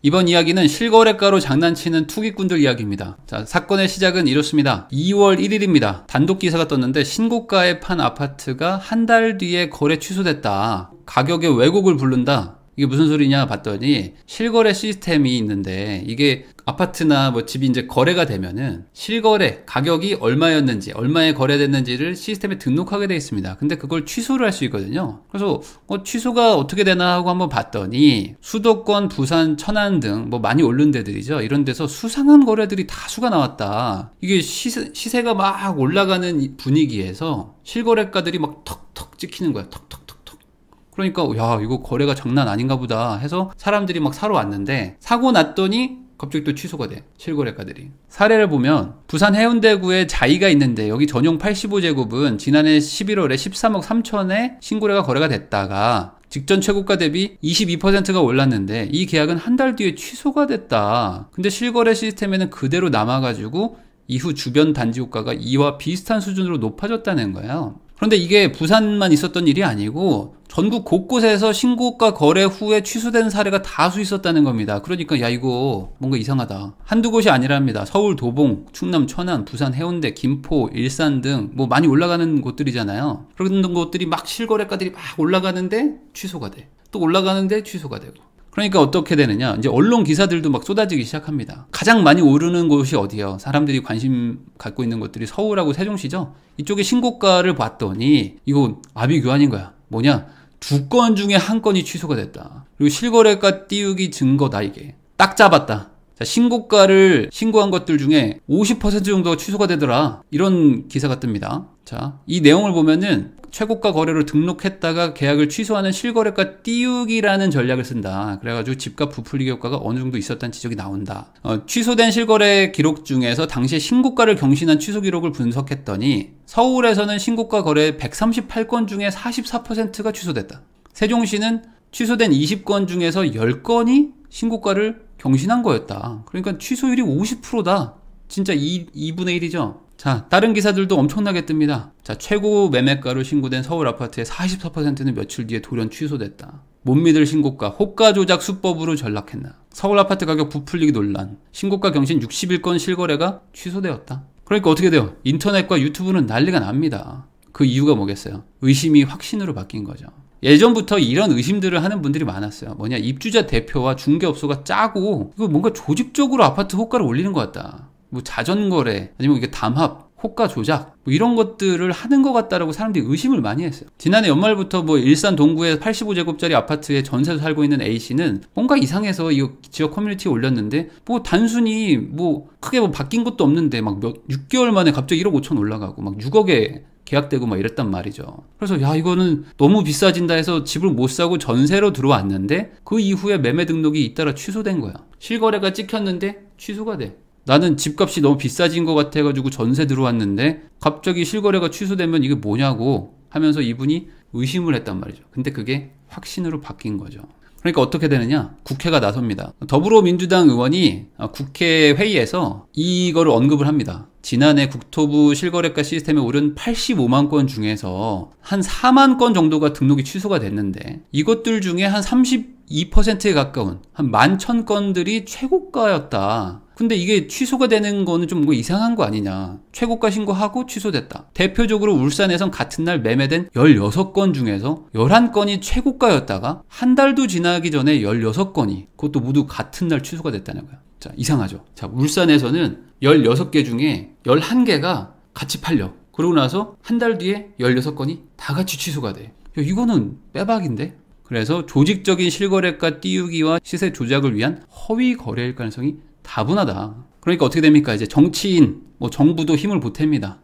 이번 이야기는 실거래가로 장난치는 투기꾼들 이야기입니다. 자, 사건의 시작은 이렇습니다. 2월 1일입니다. 단독 기사가 떴는데 신고가에 판 아파트가 한 달 뒤에 거래 취소됐다. 가격에 왜곡을 부른다. 이게 무슨 소리냐 봤더니 실거래 시스템이 있는데 이게 아파트나 뭐 집이 이제 거래가 되면은 실거래 가격이 얼마였는지 얼마에 거래됐는지를 시스템에 등록하게 돼 있습니다. 근데 그걸 취소를 할 수 있거든요. 그래서 어, 취소가 어떻게 되나 하고 한번 봤더니 수도권, 부산, 천안 등 뭐 많이 오른 데들이죠. 이런 데서 수상한 거래들이 다수가 나왔다. 이게 시세, 시세가 막 올라가는 분위기에서 실거래가들이 막 턱턱 찍히는 거야. 턱턱 그러니까 야 이거 거래가 장난 아닌가 보다 해서 사람들이 막 사러 왔는데 사고 났더니 갑자기 또 취소가 돼. 실거래가들이. 사례를 보면 부산 해운대구에 자이가 있는데 여기 전용 85제곱은 지난해 11월에 13억 3천에 신고래가 거래가 됐다가 직전 최고가 대비 22%가 올랐는데 이 계약은 한 달 뒤에 취소가 됐다. 근데 실거래 시스템에는 그대로 남아가지고 이후 주변 단지 호가가 이와 비슷한 수준으로 높아졌다는 거예요. 그런데 이게 부산만 있었던 일이 아니고 전국 곳곳에서 신고가 거래 후에 취소된 사례가 다수 있었다는 겁니다. 그러니까 야 이거 뭔가 이상하다. 한두 곳이 아니랍니다. 서울 도봉, 충남 천안, 부산 해운대, 김포, 일산 등 뭐 많이 올라가는 곳들이잖아요. 그런 곳들이 막 실거래가들이 막 올라가는데 취소가 돼. 또 올라가는데 취소가 되고. 그러니까 어떻게 되느냐 이제 언론 기사들도 막 쏟아지기 시작합니다 가장 많이 오르는 곳이 어디예요 사람들이 관심 갖고 있는 것들이 서울하고 세종시죠 이쪽에 신고가를 봤더니 이거 아비규환인 거야 뭐냐 두 건 중에 한 건이 취소가 됐다 그리고 실거래가 띄우기 증거다 이게 딱 잡았다 자, 신고가를 신고한 것들 중에 50% 정도가 취소가 되더라. 이런 기사가 뜹니다. 자, 이 내용을 보면은 최고가 거래로 등록했다가 계약을 취소하는 실거래가 띄우기라는 전략을 쓴다. 그래가지고 집값 부풀리기 효과가 어느 정도 있었다는 지적이 나온다. 어, 취소된 실거래 기록 중에서 당시에 신고가를 경신한 취소 기록을 분석했더니 서울에서는 신고가 거래 138건 중에 44%가 취소됐다. 세종시는 취소된 20건 중에서 10건이 신고가를 경신한 거였다. 그러니까 취소율이 50%다. 진짜 2, 2분의 1이죠. 자, 다른 기사들도 엄청나게 뜹니다. 자, 최고 매매가로 신고된 서울 아파트의 44%는 며칠 뒤에 돌연 취소됐다. 못 믿을 신고가 호가 조작 수법으로 전락했나. 서울 아파트 가격 부풀리기 논란. 신고가 경신 60일권 실거래가 취소되었다. 그러니까 어떻게 돼요? 인터넷과 유튜브는 난리가 납니다. 그 이유가 뭐겠어요? 의심이 확신으로 바뀐 거죠. 예전부터 이런 의심들을 하는 분들이 많았어요. 뭐냐, 입주자 대표와 중개업소가 짜고, 이거 뭔가 조직적으로 아파트 호가를 올리는 것 같다. 뭐 자전거래 아니면 이게 담합 호가 조작 뭐 이런 것들을 하는 것 같다라고 사람들이 의심을 많이 했어요. 지난해 연말부터 뭐 일산 동구의 85제곱짜리 아파트에 전세로 살고 있는 A 씨는 뭔가 이상해서 이 지역 커뮤니티에 올렸는데 뭐 단순히 뭐 크게 뭐 바뀐 것도 없는데 막몇 6개월 만에 갑자기 1억 5천 올라가고 막 6억에 계약되고 막 이랬단 말이죠. 그래서 야 이거는 너무 비싸진다 해서 집을 못 사고 전세로 들어왔는데 그 이후에 매매 등록이 잇따라 취소된 거야. 실거래가 찍혔는데 취소가 돼. 나는 집값이 너무 비싸진 것 같아가지고 전세 들어왔는데 갑자기 실거래가 취소되면 이게 뭐냐고 하면서 이분이 의심을 했단 말이죠. 근데 그게 확신으로 바뀐 거죠. 그러니까 어떻게 되느냐? 국회가 나섭니다. 더불어민주당 의원이 아, 국회 회의에서 이거를 언급을 합니다. 지난해 국토부 실거래가 시스템에 오른 85만 건 중에서 한 4만 건 정도가 등록이 취소가 됐는데 이것들 중에 한 30, 2%에 가까운 한 11,000건들이 최고가였다. 근데 이게 취소가 되는 거는 좀 뭐 이상한 거 아니냐. 최고가 신고하고 취소됐다. 대표적으로 울산에선 같은 날 매매된 16건 중에서 11건이 최고가였다가 한 달도 지나기 전에 16건이 그것도 모두 같은 날 취소가 됐다는 거야. 자, 이상하죠. 자, 울산에서는 16개 중에 11개가 같이 팔려. 그러고 나서 한 달 뒤에 16건이 다 같이 취소가 돼. 야, 이거는 빼박인데? 그래서 조직적인 실거래가 띄우기와 시세 조작을 위한 허위 거래일 가능성이 다분하다. 그러니까 어떻게 됩니까? 이제 정치인, 뭐 정부도 힘을 보탭니다.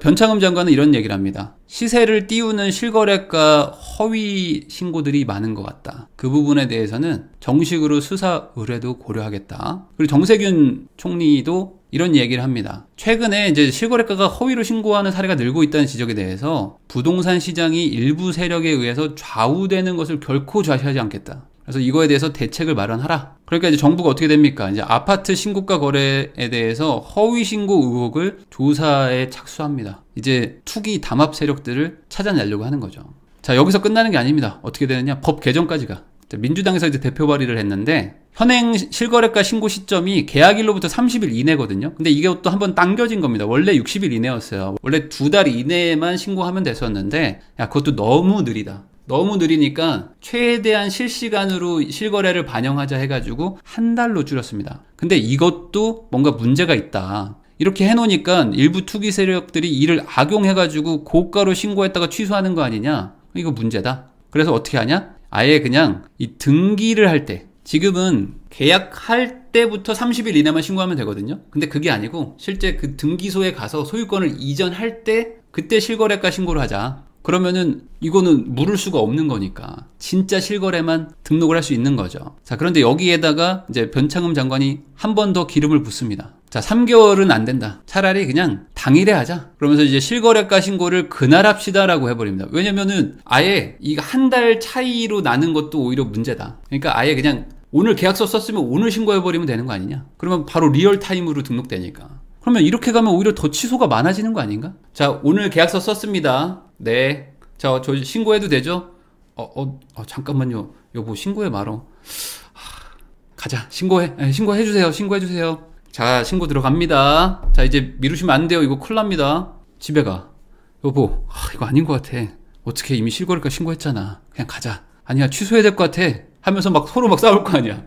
변창흠 장관은 이런 얘기를 합니다. 시세를 띄우는 실거래가 허위 신고들이 많은 것 같다. 그 부분에 대해서는 정식으로 수사 의뢰도 고려하겠다. 그리고 정세균 총리도 이런 얘기를 합니다. 최근에 이제 실거래가가 허위로 신고하는 사례가 늘고 있다는 지적에 대해서 부동산 시장이 일부 세력에 의해서 좌우되는 것을 결코 좌시하지 않겠다. 그래서 이거에 대해서 대책을 마련하라. 그러니까 이제 정부가 어떻게 됩니까? 이제 아파트 신고가 거래에 대해서 허위 신고 의혹을 조사에 착수합니다. 이제 투기 담합 세력들을 찾아내려고 하는 거죠. 자, 여기서 끝나는 게 아닙니다. 어떻게 되느냐? 법 개정까지가 민주당에서 이제 대표 발의를 했는데 현행 실거래가 신고 시점이 계약일로부터 30일 이내거든요. 근데 이게 또 한번 당겨진 겁니다. 원래 60일 이내였어요. 원래 두 달 이내에만 신고하면 됐었는데 야 그것도 너무 느리다. 너무 느리니까 최대한 실시간으로 실거래를 반영하자 해가지고 한 달로 줄였습니다. 근데 이것도 뭔가 문제가 있다. 이렇게 해놓으니까 일부 투기 세력들이 이를 악용해가지고 고가로 신고했다가 취소하는 거 아니냐? 이거 문제다. 그래서 어떻게 하냐? 아예 그냥 이 등기를 할 때 지금은 계약할 때부터 30일 이내만 신고하면 되거든요. 근데 그게 아니고 실제 그 등기소에 가서 소유권을 이전할 때 그때 실거래가 신고를 하자. 그러면은 이거는 물을 수가 없는 거니까 진짜 실거래만 등록을 할 수 있는 거죠. 자, 그런데 여기에다가 이제 변창흠 장관이 한 번 더 기름을 붓습니다. 자, 3개월은 안 된다. 차라리 그냥 당일에 하자. 그러면서 이제 실거래가 신고를 그날 합시다라고 해버립니다. 왜냐면은 아예 이한달 차이로 나는 것도 오히려 문제다. 그러니까 아예 그냥 오늘 계약서 썼으면 오늘 신고해버리면 되는 거 아니냐? 그러면 바로 리얼타임으로 등록되니까. 그러면 이렇게 가면 오히려 더 취소가 많아지는 거 아닌가? 자, 오늘 계약서 썼습니다. 네. 자, 저 신고해도 되죠? 어, 어, 어 잠깐만요. 여보, 신고해 말어. 하, 가자. 신고해. 네, 신고해 주세요. 신고해 주세요. 자, 신고 들어갑니다. 자, 이제 미루시면 안 돼요. 이거 큰일 납니다. 집에 가. 여보, 하, 이거 아닌 것 같아. 어떻게 이미 실거래가 신고했잖아. 그냥 가자. 아니야, 취소해야 될 것 같아. 하면서 막 서로 막 싸울 거 아니야.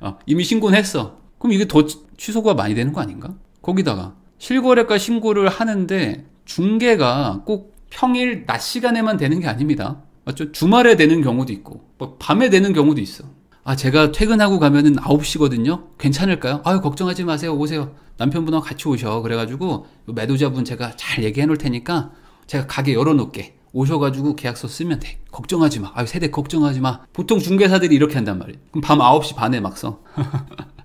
어, 이미 신고는 했어. 그럼 이게 더 취소가 많이 되는 거 아닌가? 거기다가 실거래가 신고를 하는데 중개가 꼭 평일 낮 시간에만 되는 게 아닙니다. 맞죠? 주말에 되는 경우도 있고, 뭐 밤에 되는 경우도 있어. 아, 제가 퇴근하고 가면은 9시거든요? 괜찮을까요? 아유, 걱정하지 마세요. 오세요. 남편분하고 같이 오셔. 그래가지고, 매도자분 제가 잘 얘기해 놓을 테니까, 제가 가게 열어놓게. 오셔가지고 계약서 쓰면 돼. 걱정하지 마. 아유, 세대 걱정하지 마. 보통 중개사들이 이렇게 한단 말이에요. 그럼 밤 9시 반에 막 써.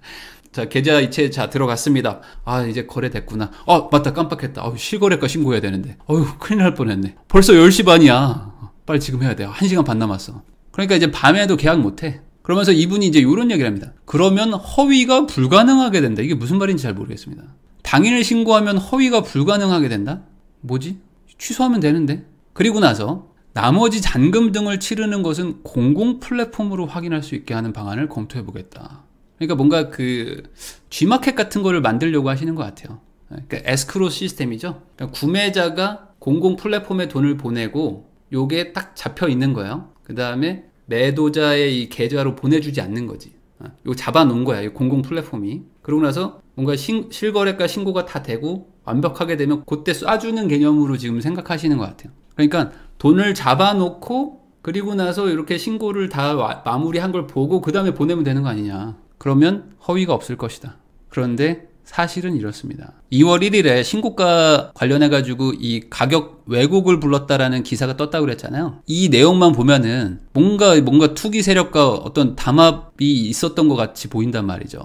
자, 계좌 이체 자 들어갔습니다. 아, 이제 거래됐구나. 아, 맞다. 깜빡했다. 아, 실거래가 신고해야 되는데. 어휴, 큰일 날 뻔했네. 벌써 10시 반이야. 빨리 지금 해야 돼. 1시간 반 남았어. 그러니까 이제 밤에도 계약 못 해. 그러면서 이분이 이제 이런 얘기를 합니다. 그러면 허위가 불가능하게 된다. 이게 무슨 말인지 잘 모르겠습니다. 당일 신고하면 허위가 불가능하게 된다? 뭐지? 취소하면 되는데. 그리고 나서 나머지 잔금 등을 치르는 것은 공공 플랫폼으로 확인할 수 있게 하는 방안을 검토해 보겠다. 그러니까 뭔가 그 G마켓 같은 거를 만들려고 하시는 것 같아요. 그러니까 에스크로 시스템이죠. 그러니까 구매자가 공공 플랫폼에 돈을 보내고 요게 딱 잡혀 있는 거예요. 그 다음에 매도자의 이 계좌로 보내주지 않는 거지. 어, 요 잡아놓은 거야. 이 공공 플랫폼이. 그러고 나서 뭔가 신, 실거래가 신고가 다 되고 완벽하게 되면 그때 쏴주는 개념으로 지금 생각하시는 것 같아요. 그러니까 돈을 잡아놓고 그리고 나서 이렇게 신고를 다 와, 마무리한 걸 보고 그 다음에 보내면 되는 거 아니냐. 그러면 허위가 없을 것이다. 그런데 사실은 이렇습니다. 2월 1일에 신고가 관련해가지고 이 가격 왜곡을 불렀다라는 기사가 떴다고 그랬잖아요. 이 내용만 보면은 뭔가, 뭔가 투기 세력과 어떤 담합이 있었던 것 같이 보인단 말이죠.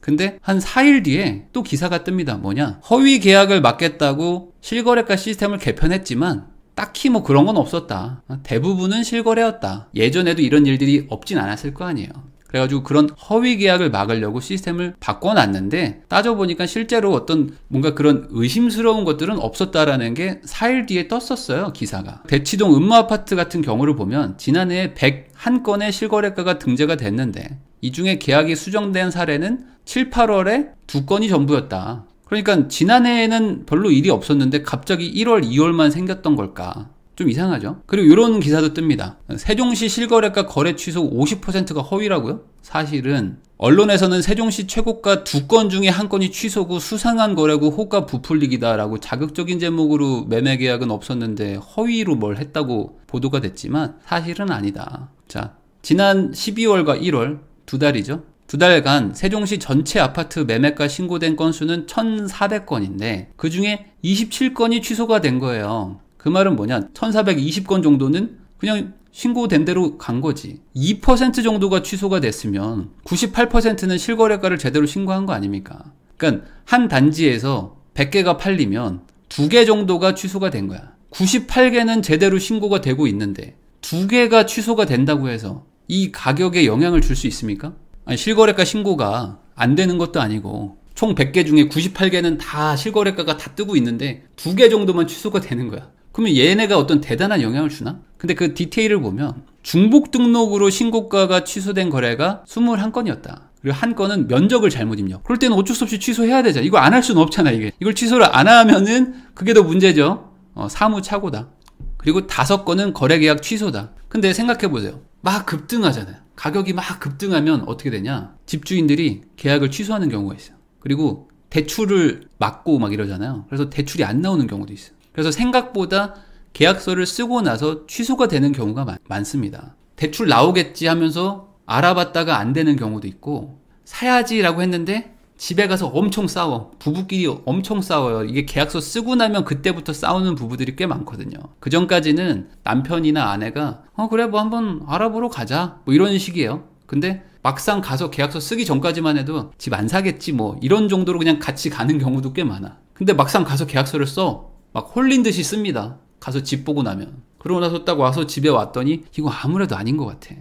근데 한 4일 뒤에 또 기사가 뜹니다. 뭐냐? 허위 계약을 막겠다고 실거래가 시스템을 개편했지만 딱히 뭐 그런 건 없었다. 대부분은 실거래였다. 예전에도 이런 일들이 없진 않았을 거 아니에요. 그래가지고 그런 허위 계약을 막으려고 시스템을 바꿔놨는데 따져보니까 실제로 어떤 뭔가 그런 의심스러운 것들은 없었다라는 게 4일 뒤에 떴었어요 기사가 대치동 음모아파트 같은 경우를 보면 지난해에 101건의 실거래가가 등재가 됐는데 이 중에 계약이 수정된 사례는 7, 8월에 두 건이 전부였다 그러니까 지난해에는 별로 일이 없었는데 갑자기 1월, 2월만 생겼던 걸까 좀 이상하죠? 그리고 이런 기사도 뜹니다. 세종시 실거래가 거래 취소 50%가 허위라고요? 사실은 언론에서는 세종시 최고가 두 건 중에 한 건이 취소고 수상한 거래고 호가 부풀리기다라고 자극적인 제목으로 매매 계약은 없었는데 허위로 뭘 했다고 보도가 됐지만 사실은 아니다. 자, 지난 12월과 1월 두 달이죠. 두 달간 세종시 전체 아파트 매매가 신고된 건수는 1,400건인데 그 중에 27건이 취소가 된 거예요. 그 말은 뭐냐? 1420건 정도는 그냥 신고된 대로 간 거지. 2% 정도가 취소가 됐으면 98%는 실거래가를 제대로 신고한 거 아닙니까? 그러니까 한 단지에서 100개가 팔리면 2개 정도가 취소가 된 거야. 98개는 제대로 신고가 되고 있는데 2개가 취소가 된다고 해서 이 가격에 영향을 줄 수 있습니까? 아니, 실거래가 신고가 안 되는 것도 아니고 총 100개 중에 98개는 다 실거래가가 다 뜨고 있는데 2개 정도만 취소가 되는 거야. 그러면 얘네가 어떤 대단한 영향을 주나? 근데 그 디테일을 보면 중복 등록으로 신고가가 취소된 거래가 21건이었다. 그리고 한 건은 면적을 잘못 입력. 그럴 때는 어쩔 수 없이 취소해야 되잖아. 이거 안 할 수는 없잖아, 이게. 이걸 취소를 안 하면은 그게 더 문제죠. 어, 사무착오다. 그리고 다섯 건은 거래 계약 취소다. 근데 생각해보세요. 막 급등하잖아요. 가격이 막 급등하면 어떻게 되냐? 집주인들이 계약을 취소하는 경우가 있어요. 그리고 대출을 막고 막 이러잖아요. 그래서 대출이 안 나오는 경우도 있어요. 그래서 생각보다 계약서를 쓰고 나서 취소가 되는 경우가 많, 습니다 대출 나오겠지 하면서 알아봤다가 안 되는 경우도 있고 사야지라고 했는데 집에 가서 엄청 싸워 부부끼리 엄청 싸워요 이게 계약서 쓰고 나면 그때부터 싸우는 부부들이 꽤 많거든요 그 전까지는 남편이나 아내가 어 그래 뭐 한번 알아보러 가자 뭐 이런 식이에요 근데 막상 가서 계약서 쓰기 전까지만 해도 집 안 사겠지 뭐 이런 정도로 그냥 같이 가는 경우도 꽤 많아 근데 막상 가서 계약서를 써막 홀린 듯이 씁니다. 가서 집 보고 나면. 그러고 나서 딱 와서 집에 왔더니 이거 아무래도 아닌 것 같아.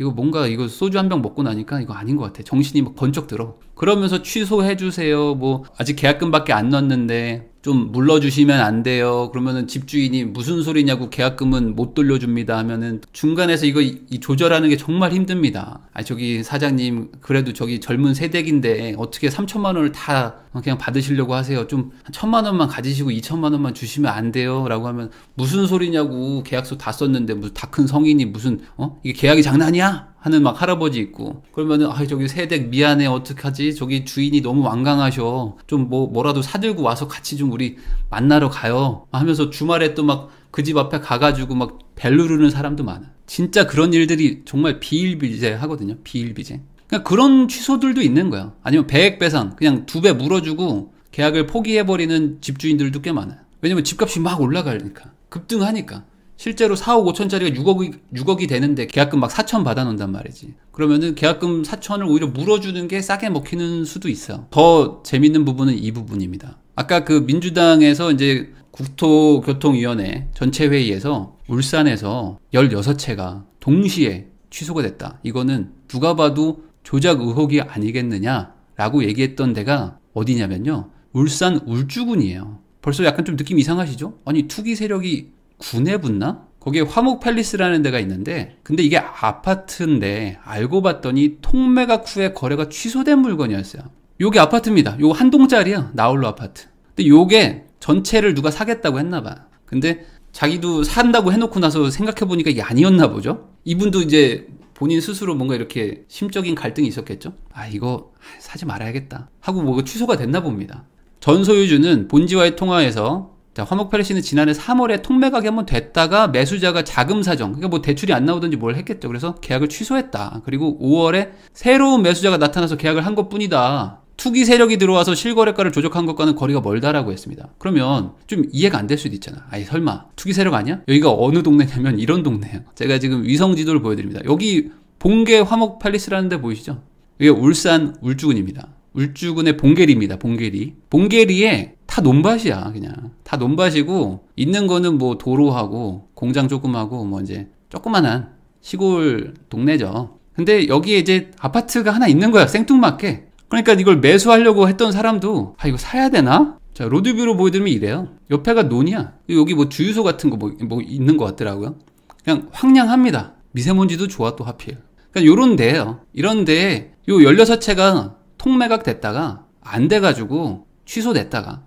이거 뭔가 이거 소주 한 병 먹고 나니까 이거 아닌 것 같아. 정신이 막 번쩍 들어. 그러면서 취소해 주세요. 뭐 아직 계약금밖에 안 넣었는데 좀 물러주시면 안 돼요. 그러면은 집주인이 무슨 소리냐고 계약금은 못 돌려줍니다 하면은 중간에서 이거 이, 조절하는 게 정말 힘듭니다. 아 저기 사장님 그래도 저기 젊은 세대인데 어떻게 3천만 원을 다 그냥 받으시려고 하세요. 좀 천만 원만 가지시고 2천만 원만 주시면 안 돼요라고 하면 무슨 소리냐고 계약서 다 썼는데 무슨 다 큰 성인이 무슨 어 이게 계약이 장난이야? 하는 막 할아버지 있고 그러면은 아 저기 새댁 미안해 어떡하지 저기 주인이 너무 완강하셔 좀 뭐 뭐라도 사들고 와서 같이 좀 우리 만나러 가요 하면서 주말에 또 막 그 집 앞에 가가지고 막벨루르는 사람도 많아 진짜 그런 일들이 정말 비일비재하거든요 비일비재 그러니까 그런 취소들도 있는 거야 아니면 배액배상 그냥 두 배 물어주고 계약을 포기해버리는 집주인들도 꽤 많아 왜냐면 집값이 막 올라가니까 급등하니까 실제로 4, 억 5천짜리가 6억이, 6억이 되는데 계약금 막 4천 받아놓는단 말이지. 그러면은 계약금 4천을 오히려 물어주는 게 싸게 먹히는 수도 있어. 더 재밌는 부분은 이 부분입니다. 아까 그 민주당에서 이제 국토교통위원회 전체 회의에서 울산에서 16채가 동시에 취소가 됐다. 이거는 누가 봐도 조작 의혹이 아니겠느냐라고 얘기했던 데가 어디냐면요. 울산 울주군이에요. 벌써 약간 좀 느낌 이상하시죠? 아니 투기 세력이 분에 붙나? 거기에 화목 팰리스라는 데가 있는데 근데 이게 아파트인데 알고 봤더니 통매각후에 거래가 취소된 물건이었어요 요게 아파트입니다 요거 한 동짜리야 나홀로 아파트 근데 요게 전체를 누가 사겠다고 했나봐 근데 자기도 산다고 해놓고 나서 생각해보니까 이게 아니었나 보죠 이분도 이제 본인 스스로 뭔가 이렇게 심적인 갈등이 있었겠죠 아 이거 사지 말아야겠다 하고 뭐가 취소가 됐나 봅니다 전 소유주는 본지와의 통화에서 자, 화목페르시는 지난해 3월에 통매각이 한번 됐다가 매수자가 자금 사정, 그러니까 뭐 대출이 안 나오든지 뭘 했겠죠. 그래서 계약을 취소했다. 그리고 5월에 새로운 매수자가 나타나서 계약을 한 것뿐이다. 투기 세력이 들어와서 실거래가를 조작한 것과는 거리가 멀다라고 했습니다. 그러면 좀 이해가 안 될 수도 있잖아. 아니 설마 투기 세력 아니야? 여기가 어느 동네냐면 이런 동네예요. 제가 지금 위성 지도를 보여드립니다. 여기 봉계 화목 팔리스라는 데 보이시죠? 이게 울산 울주군입니다. 울주군의 봉계리입니다. 봉계리 봉계리에 다 논밭이야 그냥 다 논밭이고 있는 거는 뭐 도로하고 공장 조금 하고 뭐 이제 조그만한 시골 동네죠 근데 여기에 이제 아파트가 하나 있는 거야 생뚱맞게 그러니까 이걸 매수하려고 했던 사람도 아 이거 사야 되나? 자 로드뷰로 보여드리면 이래요 옆에가 논이야 여기 뭐 주유소 같은 거뭐뭐 뭐 있는 것 같더라고요 그냥 황량합니다 미세먼지도 좋아 또 하필 그러니까 요런 데예요 이런 데에 요 16채가 통매각 됐다가 안 돼가지고 취소됐다가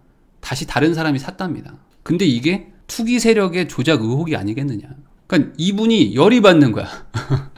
다시 다른 사람이 샀답니다. 근데 이게 투기 세력의 조작 의혹이 아니겠느냐. 그러니까 이분이 열이 받는 거야.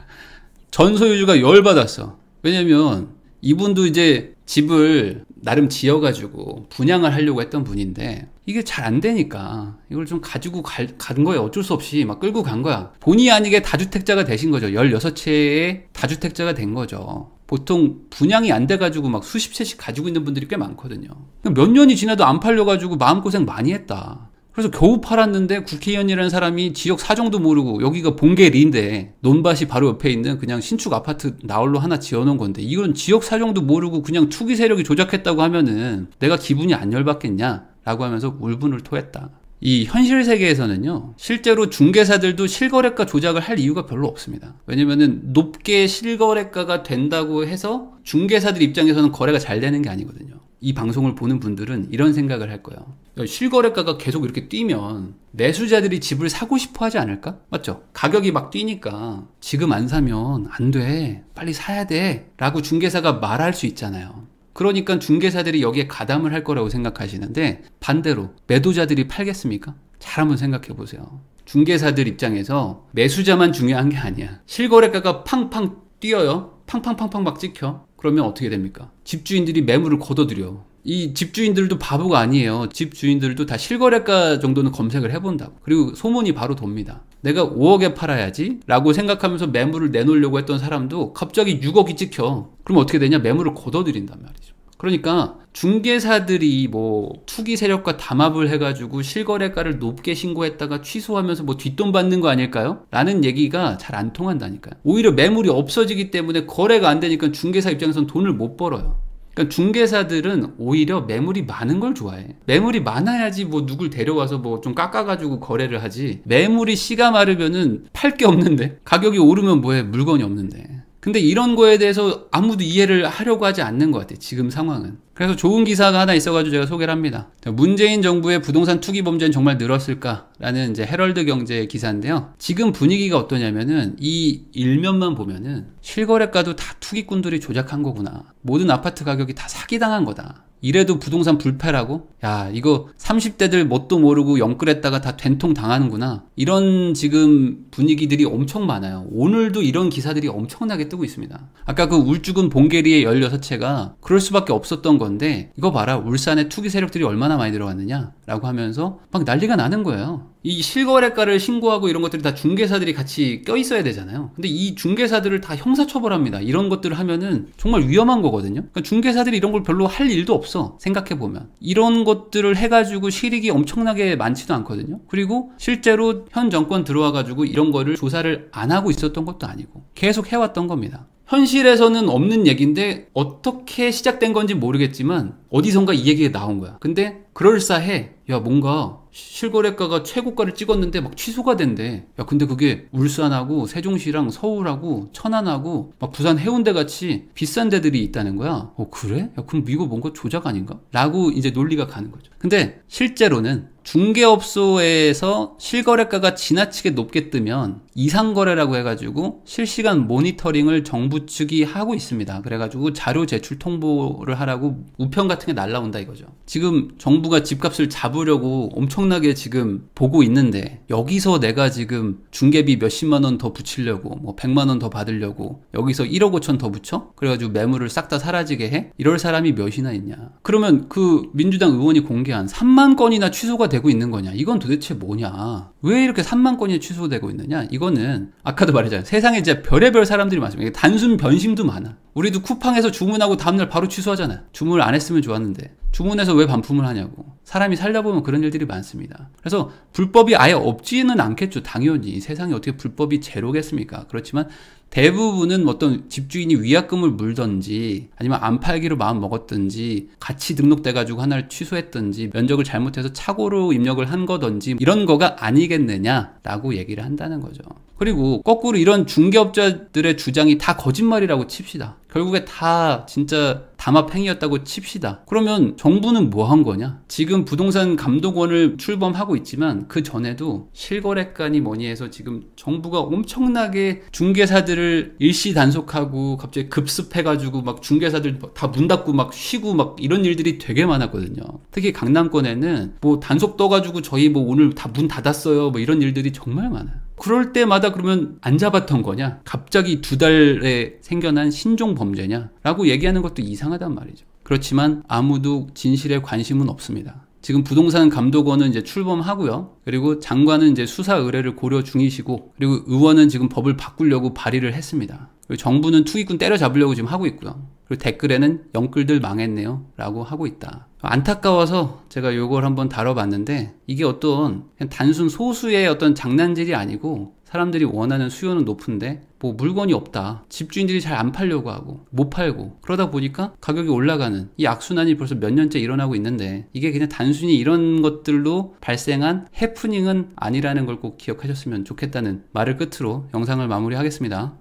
전 소유주가 열 받았어. 왜냐면 이분도 이제 집을 나름 지어가지고 분양을 하려고 했던 분인데 이게 잘 안 되니까 이걸 좀 가지고 갈, 간 거예요. 어쩔 수 없이 막 끌고 간 거야. 본의 아니게 다주택자가 되신 거죠. 16채의 다주택자가 된 거죠. 보통 분양이 안 돼가지고 막 수십 채씩 가지고 있는 분들이 꽤 많거든요. 몇 년이 지나도 안 팔려가지고 마음고생 많이 했다. 그래서 겨우 팔았는데 국회의원이라는 사람이 지역 사정도 모르고 여기가 봉계리인데 논밭이 바로 옆에 있는 그냥 신축 아파트 나홀로 하나 지어놓은 건데 이건 지역 사정도 모르고 그냥 투기 세력이 조작했다고 하면은 내가 기분이 안 열받겠냐? 라고 하면서 울분을 토했다. 이 현실 세계에서는요, 실제로 중개사들도 실거래가 조작을 할 이유가 별로 없습니다. 왜냐면은 높게 실거래가가 된다고 해서 중개사들 입장에서는 거래가 잘 되는 게 아니거든요. 이 방송을 보는 분들은 이런 생각을 할 거예요. 그러니까 실거래가가 계속 이렇게 뛰면 내수자들이 집을 사고 싶어 하지 않을까? 맞죠? 가격이 막 뛰니까 지금 안 사면 안 돼. 빨리 사야 돼. 라고 중개사가 말할 수 있잖아요. 그러니까 중개사들이 여기에 가담을 할 거라고 생각하시는데 반대로 매도자들이 팔겠습니까? 잘 한번 생각해 보세요. 중개사들 입장에서 매수자만 중요한 게 아니야. 실거래가가 팡팡 뛰어요. 팡팡팡팡 막 찍혀. 그러면 어떻게 됩니까? 집주인들이 매물을 걷어들여. 이 집주인들도 바보가 아니에요. 집주인들도 다 실거래가 정도는 검색을 해본다고. 그리고 소문이 바로 돕니다. 내가 5억에 팔아야지 라고 생각하면서 매물을 내놓으려고 했던 사람도 갑자기 6억이 찍혀 그럼 어떻게 되냐 매물을 걷어들인단 말이죠 그러니까 중개사들이 뭐 투기 세력과 담합을 해가지고 실거래가를 높게 신고했다가 취소하면서 뭐 뒷돈 받는 거 아닐까요? 라는 얘기가 잘 안 통한다니까요 오히려 매물이 없어지기 때문에 거래가 안 되니까 중개사 입장에선 돈을 못 벌어요 그러니까 중개사들은 오히려 매물이 많은 걸 좋아해. 매물이 많아야지 뭐 누굴 데려와서 뭐 좀 깎아가지고 거래를 하지. 매물이 씨가 마르면은 팔 게 없는데 가격이 오르면 뭐해 물건이 없는데. 근데 이런 거에 대해서 아무도 이해를 하려고 하지 않는 것 같아요. 지금 상황은. 그래서 좋은 기사가 하나 있어가지고 제가 소개를 합니다. 문재인 정부의 부동산 투기 범죄는 정말 늘었을까라는 이제 헤럴드 경제 기사인데요. 지금 분위기가 어떠냐면은 이 일면만 보면은 실거래가도 다 투기꾼들이 조작한 거구나. 모든 아파트 가격이 다 사기당한 거다. 이래도 부동산 불패라고? 야, 이거 30대들 뭣도 모르고 영끌했다가 다 된통 당하는구나. 이런 지금 분위기들이 엄청 많아요. 오늘도 이런 기사들이 엄청나게 뜨고 있습니다. 아까 그 울주군 봉계리의 16채가 그럴 수밖에 없었던 건데, 이거 봐라. 울산에 투기 세력들이 얼마나 많이 들어갔느냐? 라고 하면서 막 난리가 나는 거예요. 이 실거래가를 신고하고 이런 것들이 다 중개사들이 같이 껴 있어야 되잖아요 근데 이 중개사들을 다 형사처벌합니다 이런 것들을 하면은 정말 위험한 거거든요 그러니까 중개사들이 이런 걸 별로 할 일도 없어 생각해보면 이런 것들을 해가지고 실익이 엄청나게 많지도 않거든요 그리고 실제로 현 정권 들어와가지고 이런 거를 조사를 안 하고 있었던 것도 아니고 계속 해왔던 겁니다 현실에서는 없는 얘기인데 어떻게 시작된 건지 모르겠지만 어디선가 이 얘기가 나온 거야 근데 그럴싸해 야 뭔가 실거래가가 최고가를 찍었는데 막 취소가 된대. 야, 근데 그게 울산하고 세종시랑 서울하고 천안하고 막 부산 해운대 같이 비싼 데들이 있다는 거야. 어, 그래? 야, 그럼 이거 뭔가 조작 아닌가? 라고 이제 논리가 가는 거죠. 근데 실제로는 중개업소에서 실거래가가 지나치게 높게 뜨면 이상거래라고 해가지고 실시간 모니터링을 정부 측이 하고 있습니다. 그래가지고 자료 제출 통보를 하라고 우편 같은 게 날라온다 이거죠. 지금 정부가 집값을 잡으려고 엄청나게 지금 보고 있는데 여기서 내가 지금 중개비 몇십만 원 더 붙이려고 뭐 백만 원 더 받으려고 여기서 1억 5천 더 붙여? 그래가지고 매물을 싹 다 사라지게 해? 이럴 사람이 몇이나 있냐. 그러면 그 민주당 의원이 공개한 3만 건이나 취소가 되고 취되고 있는 거냐? 이건 도대체 뭐냐? 왜 이렇게 3만 건이 취소되고 있느냐? 이거는 아까도 말했잖아요. 세상에 이제 별의별 사람들이 많습니다. 단순 변심도 많아. 우리도 쿠팡에서 주문하고 다음날 바로 취소하잖아요. 주문을 안 했으면 좋았는데. 주문해서 왜 반품을 하냐고. 사람이 살려보면 그런 일들이 많습니다. 그래서 불법이 아예 없지는 않겠죠. 당연히. 세상에 어떻게 불법이 제로겠습니까? 그렇지만 대부분은 어떤 집주인이 위약금을 물던지 아니면 안 팔기로 마음 먹었든지 같이 등록돼가지고 하나를 취소했든지 면적을 잘못해서 착오로 입력을 한 거든지 이런 거가 아니겠느냐라고 얘기를 한다는 거죠. 그리고 거꾸로 이런 중개업자들의 주장이 다 거짓말이라고 칩시다. 결국에 다 진짜 담합행위였다고 칩시다. 그러면 정부는 뭐 한 거냐? 지금 부동산 감독원을 출범하고 있지만 그 전에도 실거래가니 뭐니 해서 지금 정부가 엄청나게 중개사들을 일시 단속하고 갑자기 급습해가지고 막 중개사들 다 문 닫고 막 쉬고 막 이런 일들이 되게 많았거든요. 특히 강남권에는 뭐 단속 떠가지고 저희 뭐 오늘 다 문 닫았어요. 뭐 이런 일들이 정말 많아요. 그럴 때마다 그러면 안 잡았던 거냐? 갑자기 두 달에 생겨난 신종 범죄냐? 라고 얘기하는 것도 이상하단 말이죠. 그렇지만 아무도 진실에 관심은 없습니다. 지금 부동산 감독원은 이제 출범하고요. 그리고 장관은 이제 수사 의뢰를 고려 중이시고, 그리고 의원은 지금 법을 바꾸려고 발의를 했습니다. 그리고 정부는 투기꾼 때려잡으려고 지금 하고 있고요. 그리고 댓글에는 영끌들 망했네요. 라고 하고 있다. 안타까워서 제가 요걸 한번 다뤄봤는데 이게 어떤 단순 소수의 어떤 장난질이 아니고 사람들이 원하는 수요는 높은데 뭐 물건이 없다 집주인들이 잘 안 팔려고 하고 못 팔고 그러다 보니까 가격이 올라가는 이 악순환이 벌써 몇 년째 일어나고 있는데 이게 그냥 단순히 이런 것들로 발생한 해프닝은 아니라는 걸 꼭 기억하셨으면 좋겠다는 말을 끝으로 영상을 마무리하겠습니다